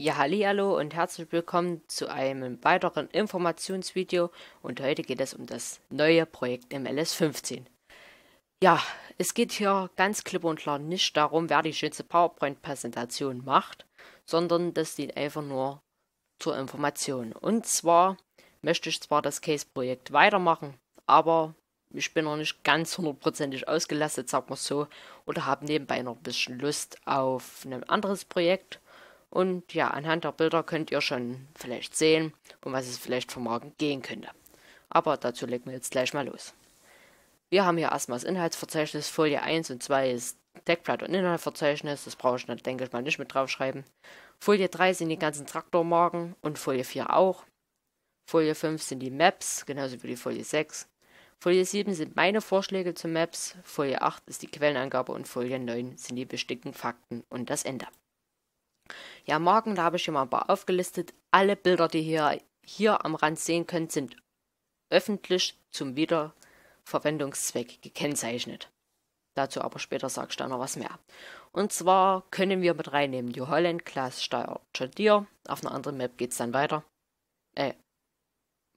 Ja, hallo und herzlich willkommen zu einem weiteren Informationsvideo und heute geht es um das neue Projekt MLS15. Ja, es geht hier ganz klipp und klar nicht darum, wer die schönste PowerPoint-Präsentation macht, sondern das dient einfach nur zur Information. Und zwar möchte ich zwar das Case-Projekt weitermachen, aber ich bin noch nicht ganz hundertprozentig ausgelastet, sag mal so, oder habe nebenbei noch ein bisschen Lust auf ein anderes Projekt und ja, anhand der Bilder könnt ihr schon vielleicht sehen, um was es vielleicht vom Morgen gehen könnte. Aber dazu legen wir jetzt gleich mal los. Wir haben hier erstmal das Inhaltsverzeichnis, Folie 1 und 2 ist Deckblatt und Inhaltsverzeichnis, das brauche ich dann, denke ich mal, nicht mit draufschreiben. Folie 3 sind die ganzen Traktormarken und Folie 4 auch. Folie 5 sind die Maps, genauso wie die Folie 6. Folie 7 sind meine Vorschläge zu Maps, Folie 8 ist die Quellenangabe und Folie 9 sind die bestimmten Fakten und das Ende. Ja, Marken, da habe ich hier mal ein paar aufgelistet. Alle Bilder, die ihr hier am Rand sehen könnt, sind öffentlich zum Wiederverwendungszweck gekennzeichnet. Dazu aber später sage ich du noch was mehr. Und zwar können wir mit reinnehmen die Holland Class Steyr Deer. Auf einer anderen Map geht es dann weiter. Äh,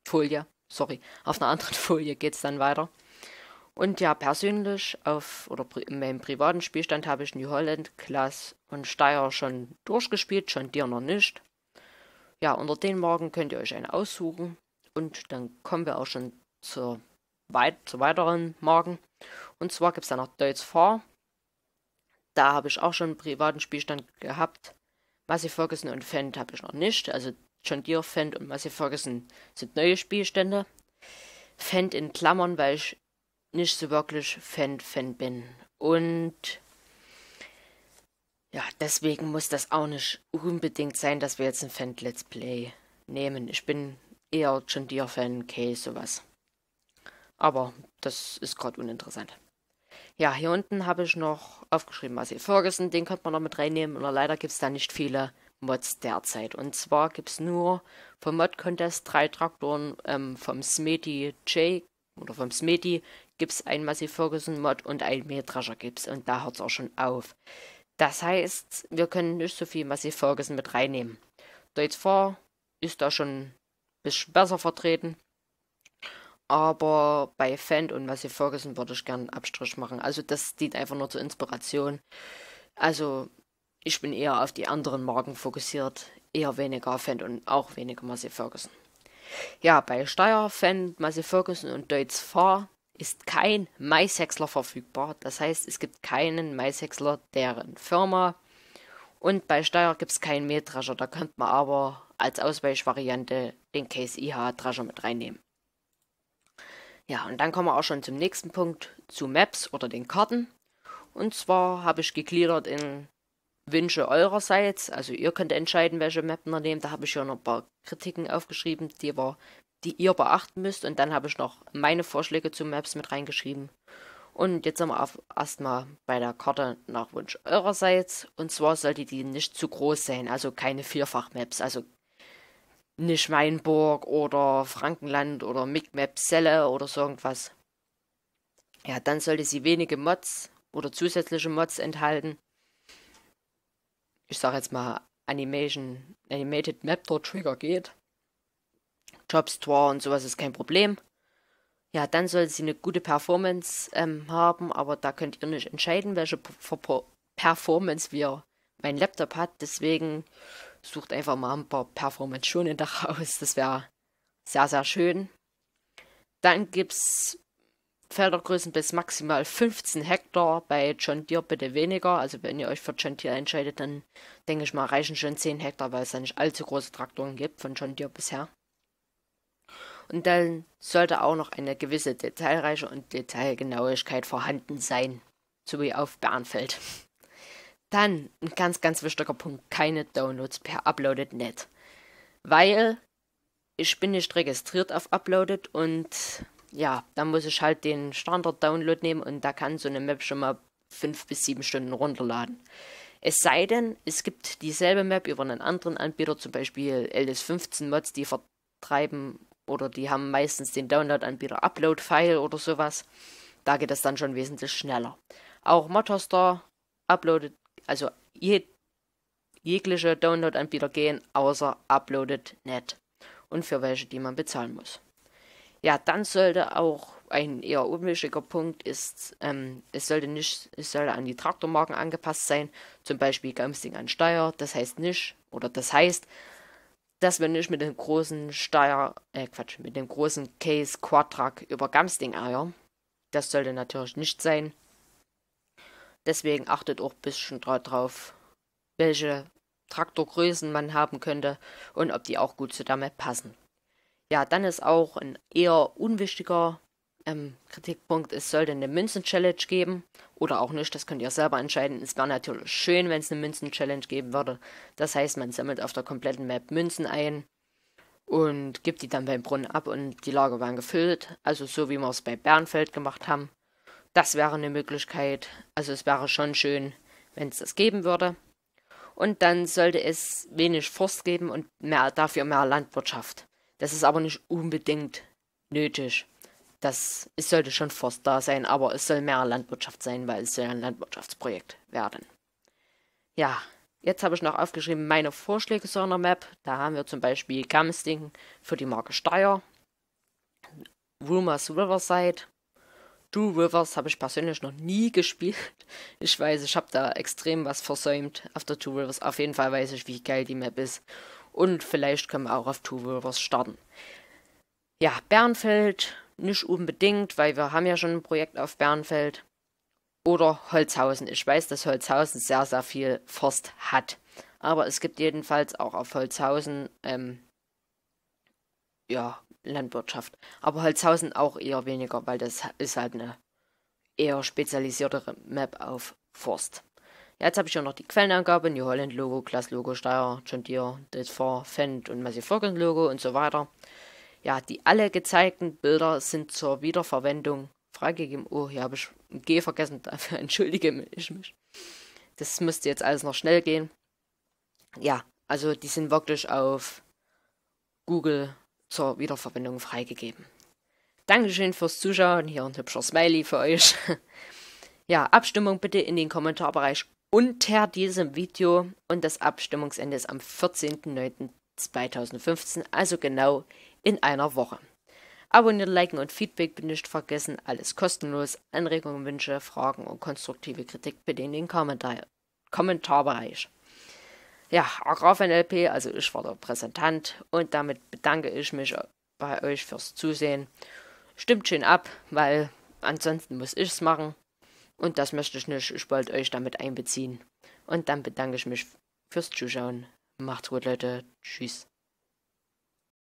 Folie, sorry. Auf einer anderen Folie geht es dann weiter. Und ja, persönlich auf oder in meinem privaten Spielstand habe ich New Holland, Klaas und Steyr schon durchgespielt, schon dir noch nicht. Ja, unter den Morgen könnt ihr euch einen aussuchen. Und dann kommen wir auch schon zur, weit, zur weiteren Morgen. Und zwar gibt es da noch Deutz Fahr. Da habe ich auch schon einen privaten Spielstand gehabt. Massive Ferguson und Fendt habe ich noch nicht. Also John Deere, Fendt und Massive Ferguson sind neue Spielstände. Fendt in Klammern, weil ich nicht so wirklich Fan-Fan bin. Und ja, deswegen muss das auch nicht unbedingt sein, dass wir jetzt ein Fan-Let's Play nehmen. Ich bin eher John Deere-Fan, Kay, sowas. Aber das ist gerade uninteressant. Ja, hier unten habe ich noch aufgeschrieben, was ihr Ferguson, den könnte man noch mit reinnehmen, aber leider gibt es da nicht viele Mods derzeit. Und zwar gibt es nur vom Mod Contest drei Traktoren ähm, vom Smeti J oder vom Smeti gibt es einen Massive Ferguson-Mod und einen Mähdrescher gibt es. Und da hört es auch schon auf. Das heißt, wir können nicht so viel Massive Ferguson mit reinnehmen. Deutz 4 ist da schon ein bisschen besser vertreten. Aber bei Fend und Massive Ferguson würde ich gerne einen Abstrich machen. Also das dient einfach nur zur Inspiration. Also ich bin eher auf die anderen Marken fokussiert. Eher weniger Fend und auch weniger Massive Ferguson. Ja, bei Steyr, Fend, Massive Ferguson und Deutz Fahr ist kein MySexler verfügbar. Das heißt, es gibt keinen MySexler deren Firma. Und bei Steyr gibt es keinen Mähdrescher. Da könnte man aber als Ausweichvariante den Case IH Drescher mit reinnehmen. Ja, und dann kommen wir auch schon zum nächsten Punkt, zu Maps oder den Karten. Und zwar habe ich gegliedert in Wünsche eurerseits. Also ihr könnt entscheiden, welche Map ihr nehmt. Da habe ich hier noch ein paar Kritiken aufgeschrieben, die wir die ihr beachten müsst. Und dann habe ich noch meine Vorschläge zu Maps mit reingeschrieben. Und jetzt sind wir erstmal bei der Karte nach Wunsch eurerseits. Und zwar sollte die nicht zu groß sein, also keine Vierfach-Maps. Also nicht Weinburg oder Frankenland oder Micmap Celle oder so irgendwas. Ja, dann sollte sie wenige Mods oder zusätzliche Mods enthalten. Ich sage jetzt mal Animation, Animated Map Trigger geht. Jobs, Tor und sowas ist kein Problem. Ja, dann soll sie eine gute Performance ähm, haben, aber da könnt ihr nicht entscheiden, welche P Performance wir mein Laptop hat. Deswegen sucht einfach mal ein paar Performance schon in der raus. Das wäre sehr, sehr schön. Dann gibt es Feldergrößen bis maximal 15 Hektar. Bei John Deere bitte weniger. Also wenn ihr euch für John Deere entscheidet, dann denke ich mal, reichen schon 10 Hektar, weil es ja nicht allzu große Traktoren gibt von John Deere bisher. Und dann sollte auch noch eine gewisse detailreiche und Detailgenauigkeit vorhanden sein, so wie auf Bernfeld. Dann ein ganz, ganz wichtiger Punkt, keine Downloads per Uploaded.net. Weil ich bin nicht registriert auf Uploaded und ja, da muss ich halt den Standard-Download nehmen und da kann so eine Map schon mal 5 bis 7 Stunden runterladen. Es sei denn, es gibt dieselbe Map über einen anderen Anbieter, zum Beispiel LS15 Mods, die vertreiben oder die haben meistens den Download-Anbieter Upload-File oder sowas. Da geht das dann schon wesentlich schneller. Auch Motorstar uploadet, also je, jegliche Download-Anbieter gehen, außer uploadet net. Und für welche, die man bezahlen muss. Ja, dann sollte auch ein eher unwichtiger Punkt ist, ähm, es sollte nicht, es sollte an die Traktormarken angepasst sein, zum Beispiel Gamsing an Steuer, das heißt nicht, oder das heißt, dass wir nicht mit dem großen Steier, äh Quatsch, mit dem großen Case Quadrag über Gamsting eiern. Das sollte natürlich nicht sein. Deswegen achtet auch ein bisschen drauf, welche Traktorgrößen man haben könnte und ob die auch gut zu damit passen. Ja, dann ist auch ein eher unwichtiger ähm, Kritikpunkt, es sollte eine Münzen-Challenge geben oder auch nicht, das könnt ihr selber entscheiden. Es wäre natürlich schön, wenn es eine Münzen-Challenge geben würde. Das heißt, man sammelt auf der kompletten Map Münzen ein und gibt die dann beim Brunnen ab und die Lager waren gefüllt. Also so wie wir es bei Bernfeld gemacht haben. Das wäre eine Möglichkeit. Also es wäre schon schön, wenn es das geben würde. Und dann sollte es wenig Forst geben und mehr, dafür mehr Landwirtschaft. Das ist aber nicht unbedingt nötig das, es sollte schon Forst da sein, aber es soll mehr Landwirtschaft sein, weil es soll ein Landwirtschaftsprojekt werden. Ja, jetzt habe ich noch aufgeschrieben meine Vorschläge zu einer Map. Da haben wir zum Beispiel Gamsting für die Marke Steyr, Rumors Riverside, Two Rivers habe ich persönlich noch nie gespielt. Ich weiß, ich habe da extrem was versäumt auf der Two Rivers. Auf jeden Fall weiß ich, wie geil die Map ist. Und vielleicht können wir auch auf Two Rivers starten. Ja, Bernfeld, nicht unbedingt, weil wir haben ja schon ein Projekt auf Bernfeld. Oder Holzhausen. Ich weiß, dass Holzhausen sehr, sehr viel Forst hat. Aber es gibt jedenfalls auch auf Holzhausen, ähm, ja, Landwirtschaft. Aber Holzhausen auch eher weniger, weil das ist halt eine eher spezialisiertere Map auf Forst. Jetzt habe ich hier noch die Quellenangabe, New Holland Logo, Class Logo, Steyr, John Deere, Ditfar, Fendt und Massey Ferguson Logo und so weiter. Ja, die alle gezeigten Bilder sind zur Wiederverwendung freigegeben. Oh, hier habe ich ein G vergessen, dafür entschuldige ich mich. Das müsste jetzt alles noch schnell gehen. Ja, also die sind wirklich auf Google zur Wiederverwendung freigegeben. Dankeschön fürs Zuschauen. Hier ein hübscher Smiley für euch. ja, Abstimmung bitte in den Kommentarbereich unter diesem Video und das Abstimmungsende ist am 14.09.2015, also genau hier in einer Woche. Abonnieren, liken und Feedback nicht vergessen. Alles kostenlos. Anregungen, Wünsche, Fragen und konstruktive Kritik bitte in den Kommentar Kommentarbereich. Ja, AgrarFNLP, also ich war der Präsentant und damit bedanke ich mich bei euch fürs Zusehen. Stimmt schön ab, weil ansonsten muss ich es machen und das möchte ich nicht. Ich wollte euch damit einbeziehen. Und dann bedanke ich mich fürs Zuschauen. Macht's gut, Leute. Tschüss.